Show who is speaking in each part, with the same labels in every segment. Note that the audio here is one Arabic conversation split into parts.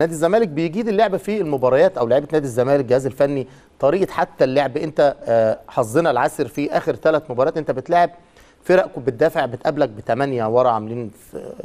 Speaker 1: نادي الزمالك بيجيد اللعب في المباريات او لعيبه نادي الزمالك الجهاز الفني طريقه حتى اللعب انت آه، حظنا العسر في اخر ثلاث مباريات انت بتلعب فرق بتدافع بتقابلك بثمانيه ورا عاملين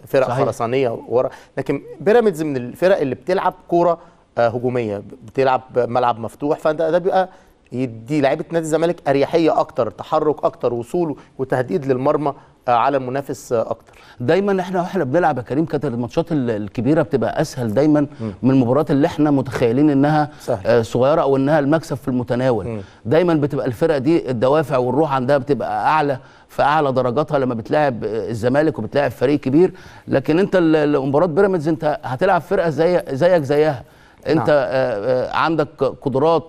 Speaker 1: فرق خرسانيه ورا لكن بيراميدز من الفرق اللي بتلعب كوره آه، هجوميه بتلعب ملعب مفتوح فانت ده بيبقى يدي لعيبه نادي الزمالك اريحيه اكتر تحرك اكتر وصول وتهديد للمرمى آه، على
Speaker 2: المنافس آه، اكتر دايما احنا واحنا بنلعب يا كريم كانت الماتشات الكبيره بتبقى اسهل دايما م. من المباريات اللي احنا متخيلين انها سهل. آه، صغيره او انها المكسب في المتناول م. دايما بتبقى الفرقه دي الدوافع والروح عندها بتبقى اعلى في اعلى درجاتها لما بتلاعب الزمالك وبتلاعب فريق كبير لكن انت مباراه بيراميدز انت هتلعب فرقه زي زيك زيها انت نعم. عندك قدرات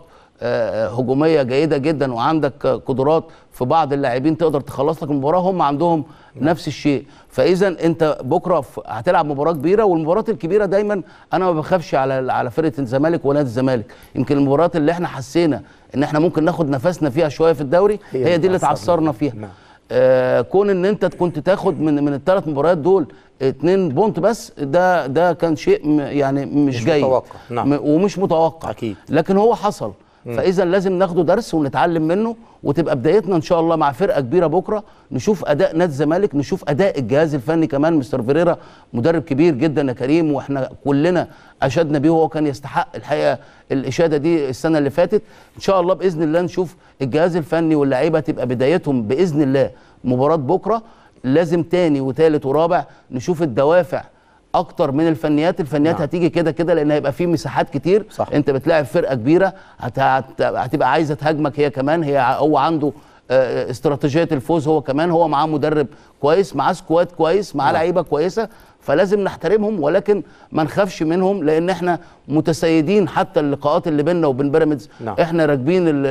Speaker 2: آه، آه، هجوميه جيده جدا وعندك قدرات في بعض اللاعبين تقدر تخلص لك المباراه هم عندهم نعم. نفس الشيء فاذا انت بكره هتلعب مباراه كبيره والمباريات الكبيره دايما انا ما بخافش على على فرقه الزمالك ونادي الزمالك يمكن المباريات اللي احنا حسينا ان احنا ممكن ناخد نفسنا فيها شويه في الدوري هي, هي دي اللي اتعثرنا فيها نعم. آه كون ان انت كنت تاخد من من الثلاث مباريات دول اتنين بونت بس ده ده كان شيء يعني مش, مش جاي متوقع. نعم. ومش متوقع اكيد لكن هو حصل فاذا لازم ناخده درس ونتعلم منه وتبقى بدايتنا ان شاء الله مع فرقه كبيره بكره نشوف اداء نادي الزمالك نشوف اداء الجهاز الفني كمان مستر فيريرا مدرب كبير جدا يا كريم واحنا كلنا اشدنا بيه وهو كان يستحق الحقيقه الاشاده دي السنه اللي فاتت ان شاء الله باذن الله نشوف الجهاز الفني واللعيبه تبقى بدايتهم باذن الله مباراه بكره لازم تاني وتالت ورابع نشوف الدوافع اكتر من الفنيات الفنيات نعم. هتيجي كده كده لان هيبقى في مساحات كتير صح. انت بتلاعب فرقه كبيره هت... هت... هتبقى عايزه تهاجمك هي كمان هي هو عنده آه، آه، استراتيجيه الفوز هو كمان هو معاه مدرب كويس معاه سكواد كويس معاه نعم. لعيبه كويسه فلازم نحترمهم ولكن ما نخافش منهم لان احنا متسيدين حتى اللقاءات اللي بيننا وبين بيراميدز نعم. احنا راكبين نعم.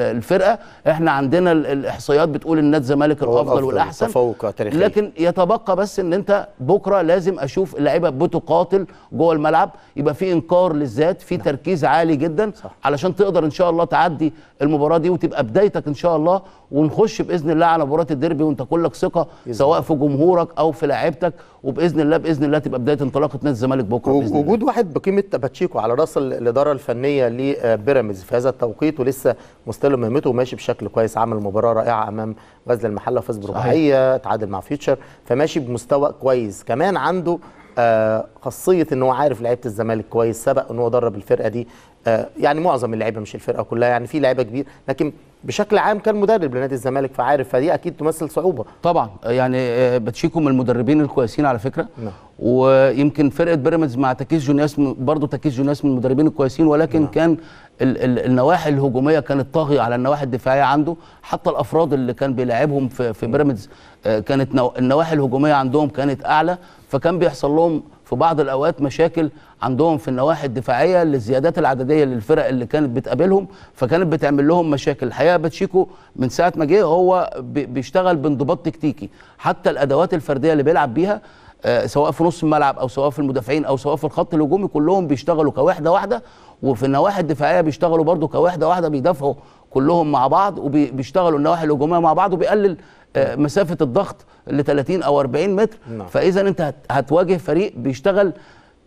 Speaker 2: الفرقه احنا عندنا الاحصائيات بتقول ان نادي الزمالك الافضل والاحسن تفوق تاريخي لكن يتبقى بس ان انت بكره لازم اشوف اللعيبه بتقاتل جوه الملعب يبقى في انكار للذات في نعم. تركيز عالي جدا صح. علشان تقدر ان شاء الله تعدي المباراه دي وتبقى بدايتك ان شاء الله ونخش باذن الله على مباراه الديربي وانت كلك ثقه سواء في جمهورك او في لاعيبتك وباذن الله باذن الله تبقى بدايه انطلاقه نادي الزمالك بكره باذن
Speaker 1: وجود واحد بقيمه باتشيكو على راس الاداره الفنيه لبيراميدز في هذا التوقيت ولسه مستلم مهمته وماشي بشكل كويس عمل مباراه رائعه امام غزل المحله فاز برباعيه تعادل مع فيوتشر فماشي بمستوى كويس كمان عنده آه خاصيه ان هو عارف لعيبه الزمالك كويس سبق ان هو درب الفرقه دي آه يعني معظم اللعيبه مش الفرقه كلها يعني في لعيبه كبير لكن بشكل عام كان مدرب لنادي الزمالك فعارف فدي اكيد تمثل صعوبه طبعا
Speaker 2: يعني آه، باتشيكو من المدربين الكويسين على فكره نعم. ويمكن فرقه بيراميدز مع تكيس جونياس برضه تكيس جونياس من المدربين الكويسين ولكن نعم. كان ال ال النواحي الهجوميه كانت طاغيه على النواحي الدفاعيه عنده حتى الافراد اللي كان بيلاعبهم في, في نعم. بيراميدز آه، كانت النواحي الهجوميه عندهم كانت اعلى فكان بيحصل لهم في بعض الاوقات مشاكل عندهم في النواحي الدفاعيه للزيادات العدديه للفرق اللي كانت بتقابلهم فكانت بتعمل لهم مشاكل الحقيقه الحقيقه باتشيكو من ساعه ما جه هو بيشتغل بانضباط تكتيكي حتى الادوات الفرديه اللي بيلعب بيها آه، سواء في نص الملعب او سواء في المدافعين او سواء في الخط الهجومي كلهم بيشتغلوا كوحده واحده وفي النواحي الدفاعيه بيشتغلوا برده كوحده واحده بيدافعوا كلهم مع بعض وبيشتغلوا النواحي الهجوميه مع بعض وبيقلل آه، مسافه الضغط ل 30 او 40 متر نعم. فاذا انت هتواجه فريق بيشتغل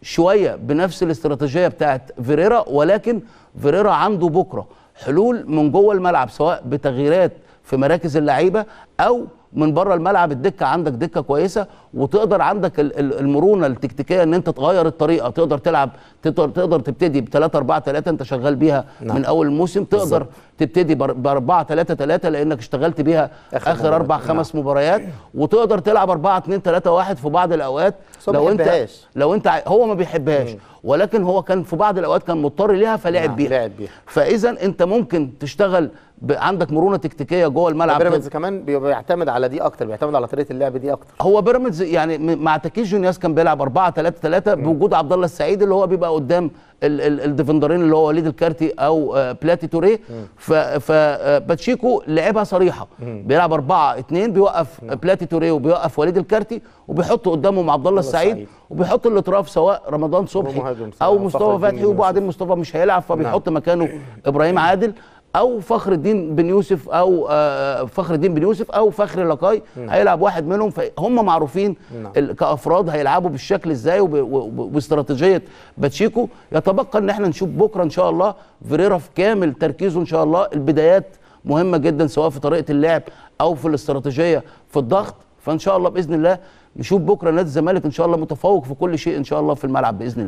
Speaker 2: شويه بنفس الاستراتيجيه بتاعت فيريرا ولكن فيريرا عنده بكره حلول من جوه الملعب سواء بتغييرات في مراكز اللعيبه او من بره الملعب الدكه عندك دكه كويسه وتقدر عندك المرونه التكتيكيه ان انت تغير الطريقه تقدر تلعب تقدر تقدر تبتدي ب 3 4 3 انت شغال بيها نعم. من اول الموسم تقدر بالزبط. تبتدي ب 4 3 3 لانك اشتغلت بيها اخر, آخر اربع نعم. خمس مباريات وتقدر تلعب 4 2 3 1 في بعض الاوقات لو انت لو انت هو ما بيحبهاش ولكن هو كان في بعض الاوقات كان مضطر ليها فلعب نعم. بيها, لعب بيها. فاذا انت ممكن تشتغل عندك مرونه تكتيكيه جوه الملعب بيراميدز كمان بيعتمد على دي اكتر بيعتمد على طريقه اللعب دي اكتر هو بيراميدز يعني مع تكيس جونياس كان بيلعب 4 3 3 بوجود عبد الله السعيد اللي هو بيبقى قدام الديفندرين اللي هو وليد الكارتي او آه، بلاتي توريه فباتشيكو آه، لعبها صريحه بيلعب 4 2 بيوقف بلاتي توريه وبيوقف وليد الكارتي وبيحط قدامهم عبد الله السعيد وبيحط الاطراف سواء رمضان صبحي او مصطفى فتحي وبعدين مصطفى مش هيلعب فبيحط نعم. مكانه ابراهيم عادل او فخر الدين بن يوسف او آه، آه، فخر الدين بن يوسف او فخر لقاي هيلعب واحد منهم فهم معروفين نعم. كافراد هيلعبوا بالشكل ازاي وباستراتيجيه باتشيكو يتبقى ان احنا نشوف بكره ان شاء الله فيريرا في كامل تركيزه ان شاء الله البدايات مهمه جدا سواء في طريقه اللعب او في الاستراتيجيه في الضغط فان شاء الله باذن الله نشوف بكره نادي الزمالك ان شاء الله متفوق في كل شيء ان شاء الله في الملعب باذن الله